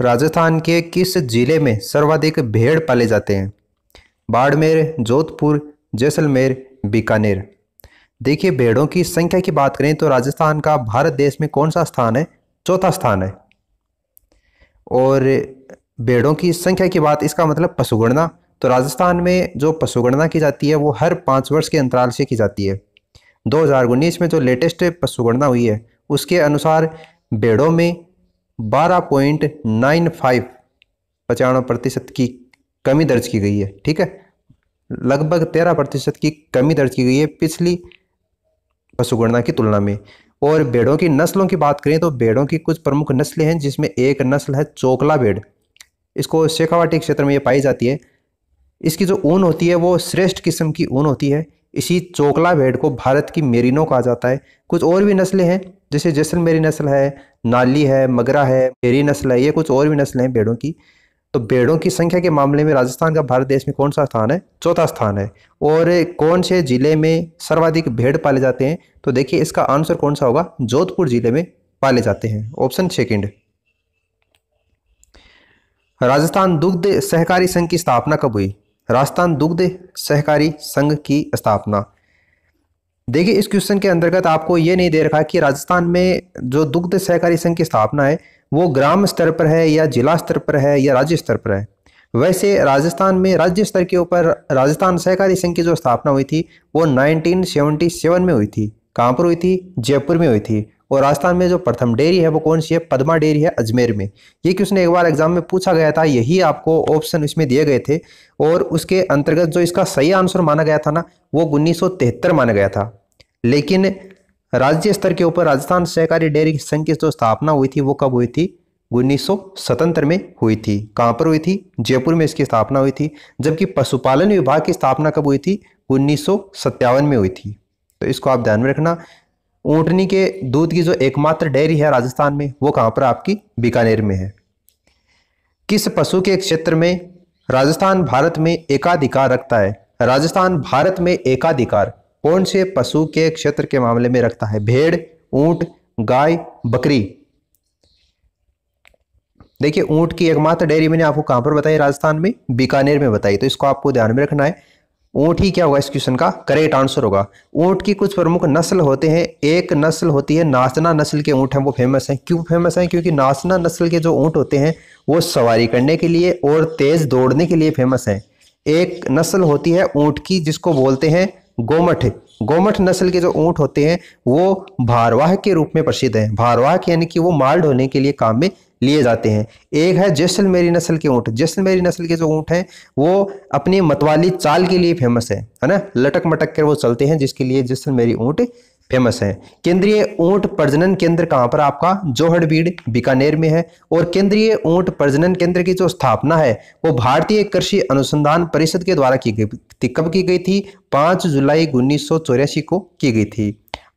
राजस्थान के किस जिले में सर्वाधिक भेड़ पाले जाते हैं बाड़मेर जोधपुर जैसलमेर बीकानेर देखिए भेड़ों की संख्या की बात करें तो राजस्थान का भारत देश में कौन सा स्थान है चौथा स्थान है और भेड़ों की संख्या की बात इसका मतलब पशुगणना तो राजस्थान में जो पशुगणना की जाती है वो हर पाँच वर्ष के अंतराल से की जाती है दो में जो लेटेस्ट पशुगणना हुई है उसके अनुसार भेड़ों में बारह पॉइंट नाइन फाइव पचानवे प्रतिशत की कमी दर्ज की गई है ठीक है लगभग तेरह प्रतिशत की कमी दर्ज की गई है पिछली पशुगणना की तुलना में और भेड़ों की नस्लों की बात करें तो भेड़ों की कुछ प्रमुख नस्लें हैं जिसमें एक नस्ल है चोकला भेड़ इसको शेखावाटी क्षेत्र में ये पाई जाती है इसकी जो ऊन होती है वो श्रेष्ठ किस्म की ऊन होती है इसी चोकला भेड़ को भारत की मेरिनो कहा जाता है कुछ और भी नस्लें हैं जैसे जैसलमेरी नस्ल है नाली है मगरा है मेरी नस्ल है ये कुछ और भी नस्लें हैं भेड़ों की तो भेड़ों की संख्या के मामले में राजस्थान का भारत देश में कौन सा स्थान है चौथा स्थान है और कौन से ज़िले में सर्वाधिक भेड़ पाले जाते हैं तो देखिए इसका आंसर कौन सा होगा जोधपुर ज़िले में पाले जाते हैं ऑप्शन सेकेंड राजस्थान दुग्ध सहकारी संघ की स्थापना कब हुई राजस्थान दुग्ध सहकारी संघ की स्थापना देखिए इस क्वेश्चन के अंतर्गत आपको ये नहीं दे रखा कि राजस्थान में जो दुग्ध सहकारी संघ की स्थापना है वो ग्राम स्तर पर है या जिला स्तर पर है या राज्य स्तर पर है वैसे राजस्थान में राज्य स्तर के ऊपर राजस्थान सहकारी संघ की जो स्थापना हुई थी वो 1977 में हुई थी कहाँ पर हुई थी जयपुर में हुई थी और राजस्थान में जो प्रथम डेयरी है वो कौन सी है पदमा डेयरी है अजमेर में ये क्वेश्चन एक बार एग्जाम में पूछा गया था यही आपको ऑप्शन इसमें दिए गए थे और उसके अंतर्गत जो इसका सही आंसर माना गया था ना वो उन्नीस माना गया था लेकिन राज्य स्तर के ऊपर राजस्थान सहकारी डेयरी संघ की जो स्थापना हुई थी वो कब हुई थी उन्नीस सौ में हुई थी कहाँ पर हुई थी जयपुर में इसकी स्थापना हुई थी जबकि पशुपालन विभाग की स्थापना कब हुई थी उन्नीस में हुई थी तो इसको आप ध्यान में रखना ऊँटनी के दूध की जो एकमात्र डेयरी है राजस्थान में वो कहाँ पर आपकी बीकानेर में है किस पशु के क्षेत्र में राजस्थान भारत में एकाधिकार रखता है राजस्थान भारत में एकाधिकार कौन से पशु के क्षेत्र के मामले में रखता है भेड़ ऊंट गाय बकरी देखिए ऊंट की एकमात्र डेयरी मैंने आपको कहां पर बताई राजस्थान में बीकानेर में बताई तो इसको आपको ध्यान में रखना है ऊँट ही क्या होगा इस क्वेश्चन का करेक्ट आंसर होगा ऊँट की कुछ प्रमुख नस्ल होते हैं एक नस्ल होती है नाचना नस्ल के ऊँट हैं वो फेमस हैं क्यों फेमस हैं क्योंकि नाचना नस्ल के जो ऊँट होते हैं वो सवारी करने के लिए और तेज़ दौड़ने के लिए फेमस हैं एक नस्ल होती है ऊँट की जिसको बोलते हैं गोमठ गोमठ नस्ल के जो ऊँट होते हैं वो भारवाह के रूप में प्रसिद्ध हैं भारवाह यानी कि वो माल ढोने के लिए काम में लिए जाते हैं एक है जैसलमेरी नस्ल के ऊँट जैसलमेरी नस्ल के जो ऊँट हैं वो अपनी मतवाली चाल के लिए फेमस है है ना लटक मटक कर वो चलते हैं जिसके लिए जैसलमेरी ऊँट फेमस है केंद्रीय ऊँट प्रजनन केंद्र कहाँ पर आपका जोहड़बीड़ बीकानेर में है और केंद्रीय ऊँट प्रजनन केंद्र की जो स्थापना है वो भारतीय कृषि अनुसंधान परिषद के द्वारा की गई थी कब की गई थी पाँच जुलाई उन्नीस को की गई थी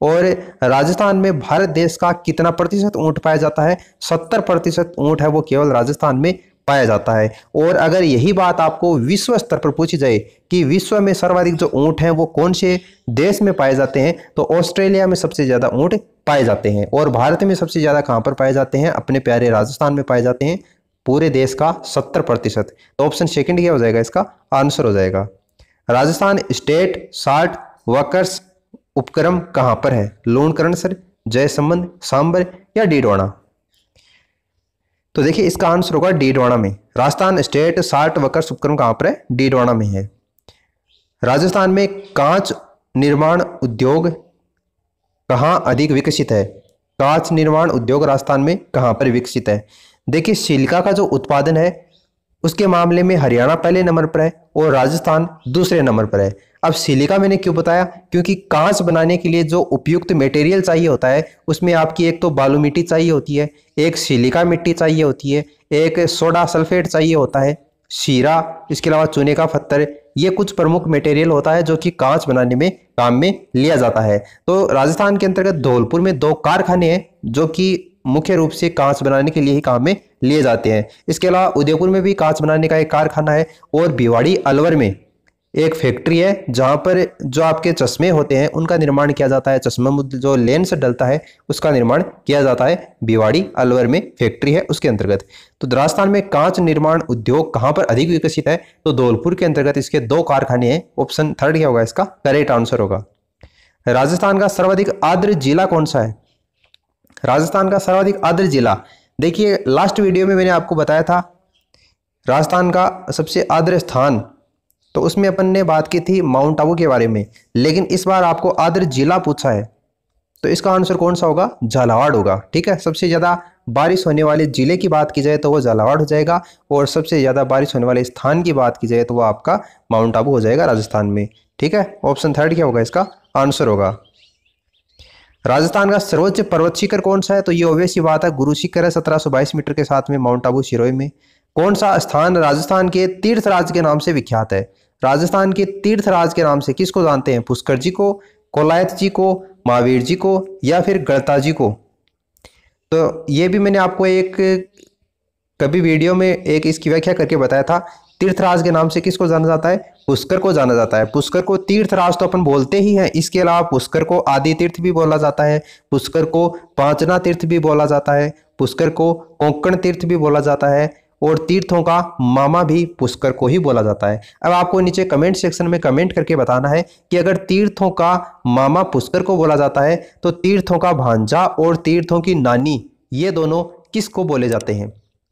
और राजस्थान में भारत देश का कितना प्रतिशत ऊँट पाया जाता है सत्तर प्रतिशत ऊँट है वो केवल राजस्थान में पाया जाता है और अगर यही बात आपको विश्व स्तर पर पूछी जाए कि विश्व में सर्वाधिक जो ऊँट हैं वो कौन से देश में पाए जाते हैं तो ऑस्ट्रेलिया में सबसे ज़्यादा ऊँट पाए जाते हैं और भारत में सबसे ज़्यादा कहाँ पर पाए जाते हैं अपने प्यारे राजस्थान में पाए जाते हैं पूरे देश का सत्तर प्रतिशत तो ऑप्शन सेकेंड क्या हो जाएगा इसका आंसर हो जाएगा राजस्थान स्टेट शार्ट वर्कर्स उपक्रम कहाँ पर है लोणकरण सर जय संबंध सांबर या डीडवाणा तो देखिए इसका आंसर होगा डीडवाणा में राजस्थान स्टेट साठ वर्कर्स उपक्रम कहां पर है डीडवाणा में है राजस्थान में कांच निर्माण उद्योग कहाँ अधिक विकसित है कांच निर्माण उद्योग राजस्थान में कहां पर विकसित है देखिए सिल्का का जो उत्पादन है उसके मामले में हरियाणा पहले नंबर पर है और राजस्थान दूसरे नंबर पर है अब सिलिका मैंने क्यों बताया क्योंकि कांच बनाने के लिए जो उपयुक्त मटेरियल चाहिए होता है उसमें आपकी एक तो बालू मिट्टी चाहिए होती है एक सिलिका मिट्टी चाहिए होती है एक सोडा सल्फेट चाहिए होता है शीरा इसके अलावा चूने का पत्थर ये कुछ प्रमुख मटेरियल होता है जो कि कांच बनाने में काम में लिया जाता है तो राजस्थान के अंतर्गत धौलपुर में दो कारखाने हैं जो कि मुख्य रूप से कांच बनाने के लिए ही काम में लिए जाते हैं इसके अलावा उदयपुर में भी कांच बनाने का एक कारखाना है और भिवाड़ी अलवर में एक फैक्ट्री है जहाँ पर जो आपके चश्मे होते हैं उनका निर्माण किया जाता है चश्मा जो लेंस डलता है उसका निर्माण किया जाता है भिवाड़ी अलवर में फैक्ट्री है उसके अंतर्गत तो राजस्थान में कांच निर्माण उद्योग कहाँ पर अधिक विकसित है तो धौलपुर के अंतर्गत इसके दो कारखाने हैं ऑप्शन थर्ड क्या होगा इसका करेक्ट आंसर होगा राजस्थान का सर्वाधिक आर्द्र जिला कौन सा है राजस्थान का सर्वाधिक आर्द्र जिला देखिए लास्ट वीडियो में मैंने आपको बताया था राजस्थान का सबसे आद्र स्थान तो उसमें अपन ने बात की थी माउंट आबू के बारे में लेकिन इस बार आपको आदर जिला पूछा है तो इसका आंसर कौन सा होगा झालावाड़ होगा ठीक है सबसे ज़्यादा बारिश होने वाले ज़िले की बात की जाए तो वो झालावाड़ हो जाएगा और सबसे ज़्यादा बारिश होने वाले स्थान की बात की जाए तो वो आपका माउंट आबू हो जाएगा राजस्थान में ठीक है ऑप्शन थर्ड क्या होगा इसका आंसर होगा राजस्थान का सर्वोच्च पर्वत शिखर कौन सा है तो ये ओबियस बात है गुरु शिखर है सत्रह मीटर के साथ में माउंट आबू सिरोई में कौन सा स्थान राजस्थान के तीर्थ राज के नाम से विख्यात है राजस्थान के तीर्थ राज के नाम से किसको जानते हैं पुष्कर जी को कोलायत जी को महावीर जी को या फिर गणता जी को तो ये भी मैंने आपको एक कभी वीडियो में एक इसकी व्याख्या करके बताया था तीर्थराज के नाम से किसको जाना जाता है पुष्कर को जाना जाता है पुष्कर को तीर्थराज तो अपन बोलते ही हैं इसके अलावा पुष्कर को आदि तीर्थ भी बोला जाता है पुष्कर को पांचना तीर्थ भी बोला जाता है पुष्कर को कोंकण तीर्थ भी बोला जाता है और तीर्थों का मामा भी पुष्कर को ही बोला जाता है अब आपको नीचे कमेंट सेक्शन में कमेंट करके बताना है कि अगर तीर्थों का मामा पुष्कर को बोला जाता है तो तीर्थों का भांजा और तीर्थों की नानी ये दोनों किसको बोले जाते हैं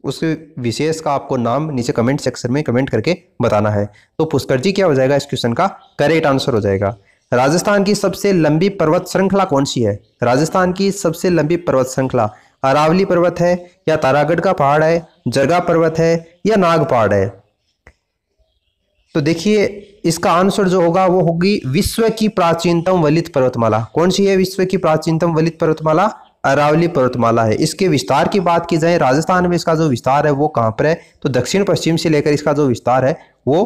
उस विशेष का आपको नाम नीचे कमेंट सेक्शन में कमेंट करके बताना है तो पुष्कर जी क्या हो जाएगा इस क्वेश्चन का करेक्ट आंसर हो जाएगा राजस्थान की सबसे लंबी पर्वत श्रृंखला कौन सी है राजस्थान की सबसे लंबी पर्वत श्रृंखला अरावली पर्वत है या तारागढ़ का पहाड़ है जरगा पर्वत है या नागपाड़ है तो देखिए इसका आंसर जो होगा वो होगी विश्व की प्राचीनतम वलित पर्वतमाला कौन सी है विश्व की प्राचीनतम वलित पर्वतमाला अरावली पर्वतमाला है इसके विस्तार की बात की जाए राजस्थान में इसका जो विस्तार है वो कहाँ पर है तो दक्षिण पश्चिम से लेकर इसका जो विस्तार है वो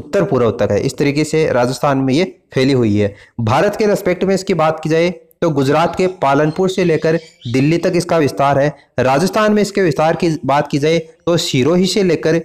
उत्तर पूर्व तक है इस तरीके से राजस्थान में ये फैली हुई है भारत के रेस्पेक्ट में इसकी बात की जाए तो गुजरात के पालनपुर से लेकर दिल्ली तक इसका विस्तार है राजस्थान में इसके विस्तार की बात की जाए तो सिरोही से लेकर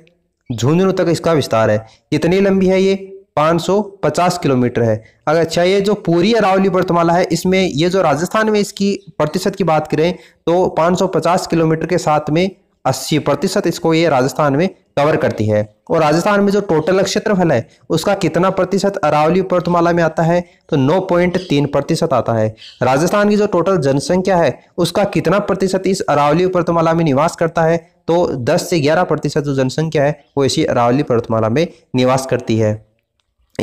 झुंझुनू तक इसका विस्तार है कितनी लंबी है ये 550 किलोमीटर है अगर अच्छा ये जो पूरी अरावली वर्तमाला है इसमें ये जो राजस्थान में इसकी प्रतिशत की बात करें तो 550 किलोमीटर के साथ में 80 प्रतिशत इसको ये राजस्थान में कवर करती है और राजस्थान में जो टोटल क्षेत्रफल है उसका कितना प्रतिशत अरावली पर्वतमाला में आता है तो 9.3 प्रतिशत आता है राजस्थान की जो टोटल जनसंख्या है उसका कितना प्रतिशत इस अरावली पर्वतमाला में निवास करता है तो 10 से 11 प्रतिशत जो जनसंख्या है वो इसी अरावली पर्वतमाला में निवास करती है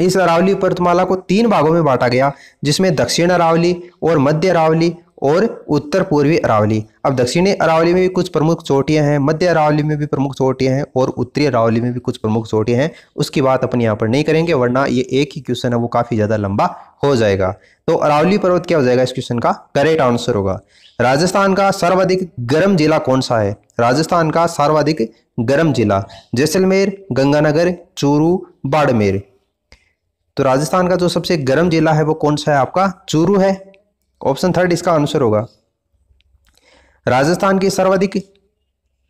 इस अरावली पर्वतमाला को तीन भागों में बांटा गया जिसमें दक्षिण अरावली और मध्य अरावली और उत्तर पूर्वी अरावली अब दक्षिणी अरावली में भी कुछ प्रमुख चोटियां हैं मध्य अरावली में भी प्रमुख चोटियां हैं और उत्तरी अरावली में भी कुछ प्रमुख चोटियां हैं उसकी बात अपन यहाँ पर नहीं करेंगे वरना ये एक ही क्वेश्चन है वो काफ़ी ज़्यादा लंबा हो जाएगा तो अरावली पर्वत क्या हो जाएगा इस क्वेश्चन का करेक्ट आंसर होगा राजस्थान का सर्वाधिक गर्म जिला कौन सा है राजस्थान का सर्वाधिक गर्म जिला जैसलमेर गंगानगर चूरू बाड़मेर तो राजस्थान का जो सबसे गर्म जिला है वो कौन सा है आपका चूरू है ऑप्शन थर्ड इसका आंसर होगा राजस्थान की सर्वाधिक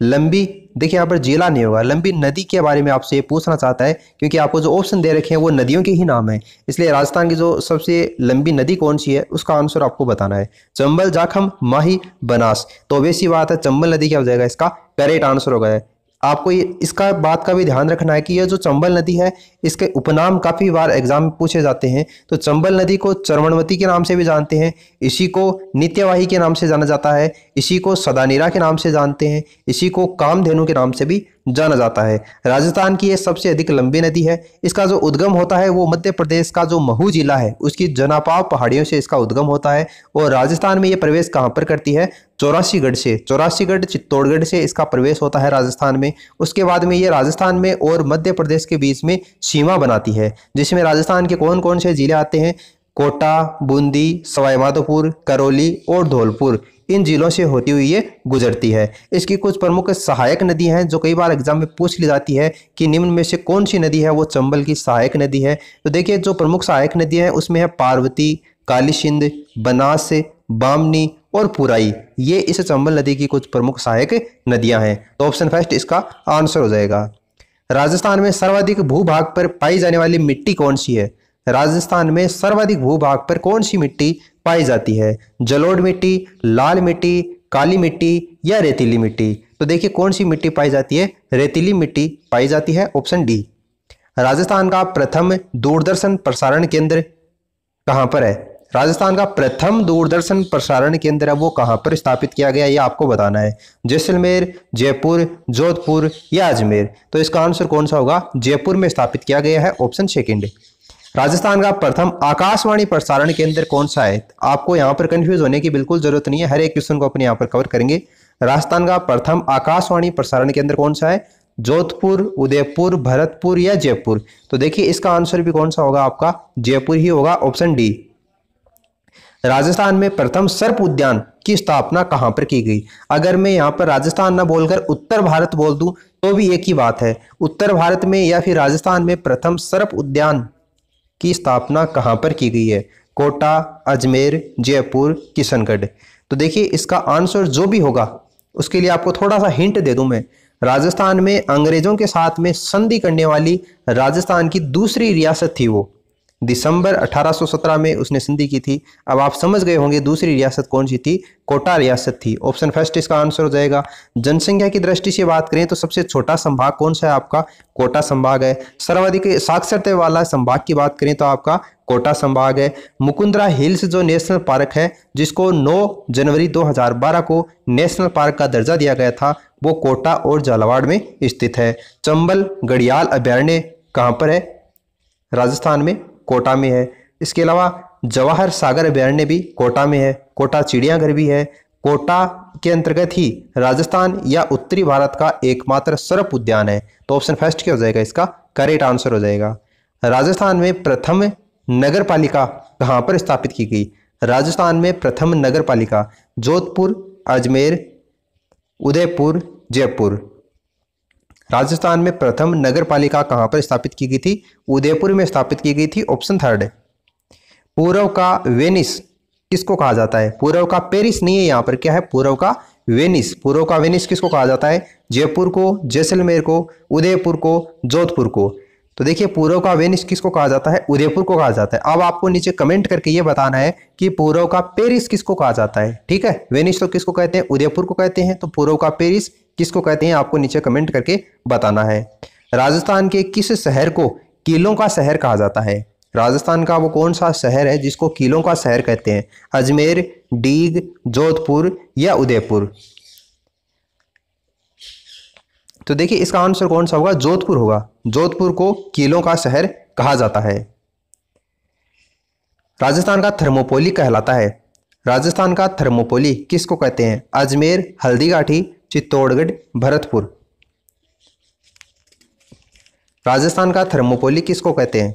लंबी देखिए यहाँ पर जिला नहीं होगा लंबी नदी के बारे में आपसे पूछना चाहता है क्योंकि आपको जो ऑप्शन दे रखे हैं वो नदियों के ही नाम है इसलिए राजस्थान की जो सबसे लंबी नदी कौन सी है उसका आंसर आपको बताना है चंबल जाखम माही बनास तो वैसी बात है चंबल नदी क्या हो जाएगा इसका करेक्ट आंसर होगा आपको ये इसका बात का भी ध्यान रखना है कि यह जो चंबल नदी है इसके उपनाम काफ़ी बार एग्जाम में पूछे जाते हैं तो चंबल नदी को चरवणवती के नाम से भी जानते हैं इसी को नित्यवाही के नाम से जाना जाता है इसी को सदानीरा के नाम से जानते हैं इसी को कामधेनु के नाम से भी जाना जाता है राजस्थान की ये सबसे अधिक लंबी नदी है इसका जो उद्गम होता है वो मध्य प्रदेश का जो महू जिला है उसकी जनापाव पहाड़ियों से इसका उद्गम होता है और राजस्थान में ये प्रवेश कहाँ पर करती है चौरासीगढ़ से चौरासीगढ़ चित्तौड़गढ़ से इसका प्रवेश होता है राजस्थान में उसके बाद में ये राजस्थान में और मध्य प्रदेश के बीच में सीमा बनाती है जिसमें राजस्थान के कौन कौन से जिले आते हैं कोटा बूंदी सवाईमाधोपुर करौली और धौलपुर इन जिलों से होती हुई ये गुजरती है इसकी कुछ प्रमुख सहायक नदी हैं जो कई बार एग्जाम में पूछ ली जाती है कि निम्न में से कौन सी नदी है वो चंबल की सहायक नदी है तो देखिए जो प्रमुख सहायक नदियाँ हैं उसमें है पार्वती कालीसिंध बनास बामनी और पुराई ये इस चंबल नदी की कुछ प्रमुख सहायक नदियाँ हैं तो ऑप्शन फर्स्ट इसका आंसर हो जाएगा राजस्थान में सर्वाधिक भूभाग पर पाई जाने वाली मिट्टी कौन सी है राजस्थान में सर्वाधिक भूभाग पर कौन सी मिट्टी पाई जाती है जलोढ़ मिट्टी लाल मिट्टी काली मिट्टी या रेतीली मिट्टी तो देखिए कौन सी मिट्टी पाई जाती है रेतीली मिट्टी पाई जाती है ऑप्शन डी राजस्थान का प्रथम दूरदर्शन प्रसारण केंद्र कहाँ पर है राजस्थान का प्रथम दूरदर्शन प्रसारण केंद्र है वो कहां पर स्थापित किया गया ये आपको बताना है जैसलमेर जयपुर जोधपुर या अजमेर तो इसका आंसर कौन सा होगा जयपुर में स्थापित किया गया है ऑप्शन सेकेंड राजस्थान का प्रथम आकाशवाणी प्रसारण केंद्र कौन सा है आपको यहाँ पर कंफ्यूज होने की बिल्कुल जरूरत नहीं है हर एक क्वेश्चन को अपने यहाँ पर कवर करेंगे राजस्थान का प्रथम आकाशवाणी प्रसारण केंद्र कौन सा है जोधपुर उदयपुर भरतपुर या जयपुर तो देखिए इसका आंसर भी कौन सा होगा आपका जयपुर ही होगा ऑप्शन डी राजस्थान में प्रथम सर्प उद्यान की स्थापना कहां पर की गई अगर मैं यहाँ पर राजस्थान ना बोलकर उत्तर भारत बोल दूं तो भी एक ही बात है उत्तर भारत में या फिर राजस्थान में प्रथम सर्प उद्यान की स्थापना कहाँ पर की गई है कोटा अजमेर जयपुर किशनगढ़ तो देखिए इसका आंसर जो भी होगा उसके लिए आपको थोड़ा सा हिंट दे दूं मैं राजस्थान में अंग्रेजों के साथ में संधि करने वाली राजस्थान की दूसरी रियासत थी वो दिसंबर 1817 में उसने संधि की थी अब आप समझ गए होंगे दूसरी रियासत कौन सी थी कोटा रियासत थी ऑप्शन फर्स्ट इसका आंसर हो जाएगा जनसंख्या की दृष्टि से बात करें तो सबसे छोटा संभाग कौन सा है आपका कोटा संभाग है सर्वाधिक साक्षरता वाला संभाग की बात करें तो आपका कोटा संभाग है मुकुंदरा हिल्स जो नेशनल पार्क है जिसको 9 जनवरी 2012 को नेशनल पार्क का दर्जा दिया गया था वो कोटा और झालावाड़ में स्थित है चंबल गढ़ियाल अभ्यारण्य कहाँ पर है राजस्थान में कोटा में है इसके अलावा जवाहर सागर अभ्यारण्य भी कोटा में है कोटा चिड़ियाघर भी है कोटा के अंतर्गत ही राजस्थान या उत्तरी भारत का एकमात्र सर्प उद्यान है तो ऑप्शन फर्स्ट क्या हो जाएगा इसका करेक्ट आंसर हो जाएगा राजस्थान में प्रथम नगर पालिका कहाँ पर स्थापित की गई राजस्थान में प्रथम नगर पालिका जोधपुर अजमेर उदयपुर जयपुर राजस्थान में प्रथम नगर पालिका कहाँ पर स्थापित की गई थी उदयपुर में स्थापित की गई थी ऑप्शन थर्ड पूर्व का वेनिस किसको कहा जाता है पूर्व का पेरिस नहीं है यहाँ पर क्या है पूर्व का वेनिस पूर्व का वेनिस किसको कहा जाता है जयपुर को जैसलमेर को उदयपुर को जोधपुर को तो देखिए पूर्व का वेनिस किसको कहा जाता है उदयपुर को कहा जाता है अब आपको नीचे कमेंट करके ये बताना है कि पूर्व का पेरिस किसको कहा जाता है ठीक है वेनिस तो किसको कहते हैं उदयपुर को कहते हैं तो पूर्व का पेरिस किसको कहते हैं आपको नीचे कमेंट करके बताना है राजस्थान के किस शहर को किलों का शहर कहा जाता है राजस्थान का वो कौन सा शहर है जिसको किलों का शहर कहते हैं अजमेर डीग जोधपुर या उदयपुर तो देखिए इसका आंसर कौन सा होगा जोधपुर होगा जोधपुर को किलों का शहर कहा जाता है राजस्थान का थर्मोपोली कहलाता है राजस्थान का थर्मोपोली किसको कहते हैं अजमेर हल्दीघाटी चित्तौड़गढ़ भरतपुर राजस्थान का थर्मोपोली किसको कहते हैं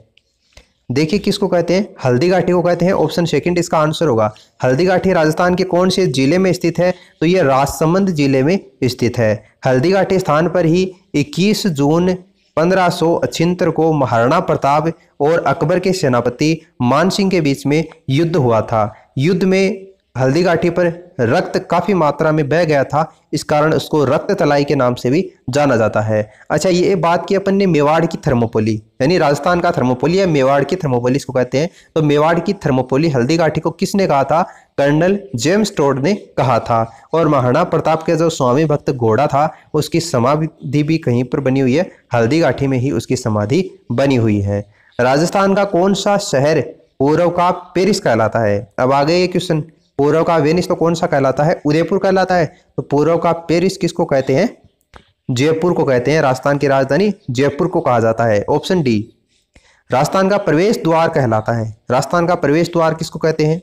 देखिए किसको कहते हैं हल्दी घाटी को कहते हैं ऑप्शन सेकंड इसका आंसर होगा हल्दी घाटी राजस्थान के कौन से जिले में स्थित है तो यह राजसमंद जिले में स्थित है हल्दी घाटी स्थान पर ही 21 जून पंद्रह सौ को महाराणा प्रताप और अकबर के सेनापति मानसिंह के बीच में युद्ध हुआ था युद्ध में हल्दी घाटी पर रक्त काफ़ी मात्रा में बह गया था इस कारण उसको रक्त तलाई के नाम से भी जाना जाता है अच्छा ये बात की अपन ने मेवाड़ की थर्मोपोली यानी राजस्थान का थर्मोपोली या मेवाड़ की थर्मोपोली इसको कहते हैं तो मेवाड़ की थर्मोपोली हल्दी को किसने कहा था कर्नल जेम्स टोड ने कहा था और महाराणा प्रताप के जो स्वामी भक्त घोड़ा था उसकी समाधि भी कहीं पर बनी हुई है हल्दी घाटी में ही उसकी समाधि बनी हुई है राजस्थान का कौन सा शहर पूर्व का पेरिस कहलाता है अब आगे ये क्वेश्चन पूर्व का वेनिस तो कौन सा कहलाता है उदयपुर कहलाता है तो पूर्व का पेरिस किसको कहते हैं जयपुर को कहते हैं राजस्थान की राजधानी जयपुर को कहा जाता है ऑप्शन डी राजस्थान का प्रवेश द्वार कहलाता है राजस्थान का प्रवेश द्वार किसको कहते हैं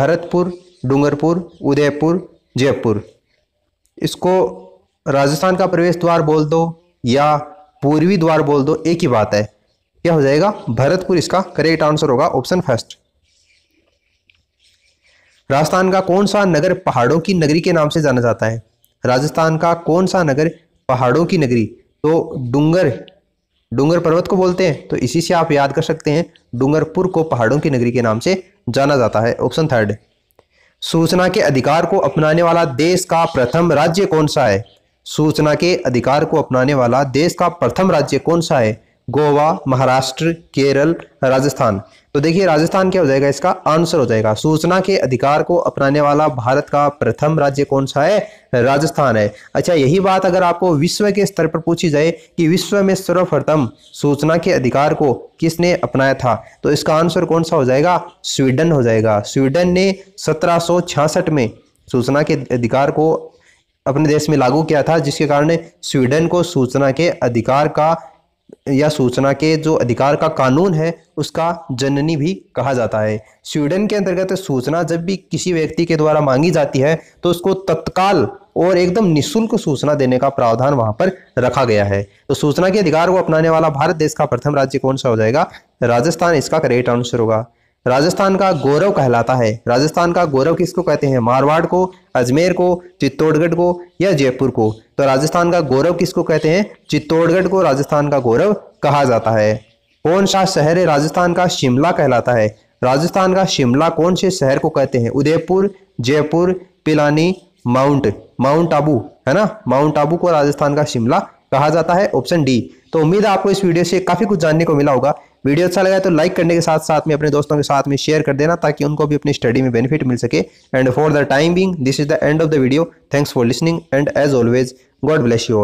भरतपुर डूंगरपुर उदयपुर जयपुर इसको राजस्थान का प्रवेश द्वार बोल दो या पूर्वी द्वार बोल दो एक ही बात है क्या हो जाएगा भरतपुर इसका करेक्ट आंसर होगा ऑप्शन फर्स्ट राजस्थान का कौन सा नगर पहाड़ों की नगरी के नाम से जाना जाता है राजस्थान का कौन सा नगर पहाड़ों की नगरी तो डूंगर डूंगर पर्वत को बोलते हैं तो इसी से आप याद कर सकते हैं डूंगरपुर को पहाड़ों की नगरी के नाम से जाना जाता है ऑप्शन थर्ड सूचना के अधिकार को अपनाने वाला देश का प्रथम राज्य कौन सा है सूचना के अधिकार को अपनाने वाला देश का प्रथम राज्य कौन सा है गोवा महाराष्ट्र केरल राजस्थान तो देखिए राजस्थान क्या हो जाएगा इसका आंसर हो जाएगा सूचना के अधिकार को अपनाने वाला भारत का प्रथम राज्य कौन सा है राजस्थान है अच्छा यही बात अगर आपको विश्व के स्तर पर पूछी जाए कि विश्व में सर्वप्रथम सूचना के अधिकार को किसने अपनाया था तो इसका आंसर कौन सा हो जाएगा स्वीडन हो जाएगा स्वीडन ने सत्रह में सूचना के अधिकार को अपने देश में लागू किया था जिसके कारण स्वीडन को सूचना के अधिकार का या सूचना के जो अधिकार का कानून है उसका जननी भी कहा जाता है स्वीडन के अंतर्गत सूचना जब भी किसी व्यक्ति के द्वारा मांगी जाती है तो उसको तत्काल और एकदम निशुल्क सूचना देने का प्रावधान वहां पर रखा गया है तो सूचना के अधिकार को अपनाने वाला भारत देश का प्रथम राज्य कौन सा हो जाएगा राजस्थान इसका करेक्ट आंसर होगा राजस्थान का गौरव कहलाता है राजस्थान का गौरव किसको कहते हैं मारवाड़ को अजमेर को चित्तौड़गढ़ को या जयपुर को तो राजस्थान का गौरव किसको कहते हैं चित्तौड़गढ़ को राजस्थान का गौरव कहा जाता है कौन सा शहर है राजस्थान का शिमला कहलाता है राजस्थान का शिमला कौन से शहर को कहते हैं उदयपुर जयपुर पिलानी माउंट माउंट आबू है ना माउंट आबू को राजस्थान का शिमला कहा जाता है ऑप्शन डी तो उम्मीद है आपको इस वीडियो से काफ़ी कुछ जानने को मिला होगा वीडियो अच्छा लगा तो लाइक करने के साथ साथ में अपने दोस्तों के साथ में शेयर कर देना ताकि उनको भी अपनी स्टडी में बेनिफिट मिल सके and for the time being this is the end of the video thanks for listening and as always God bless you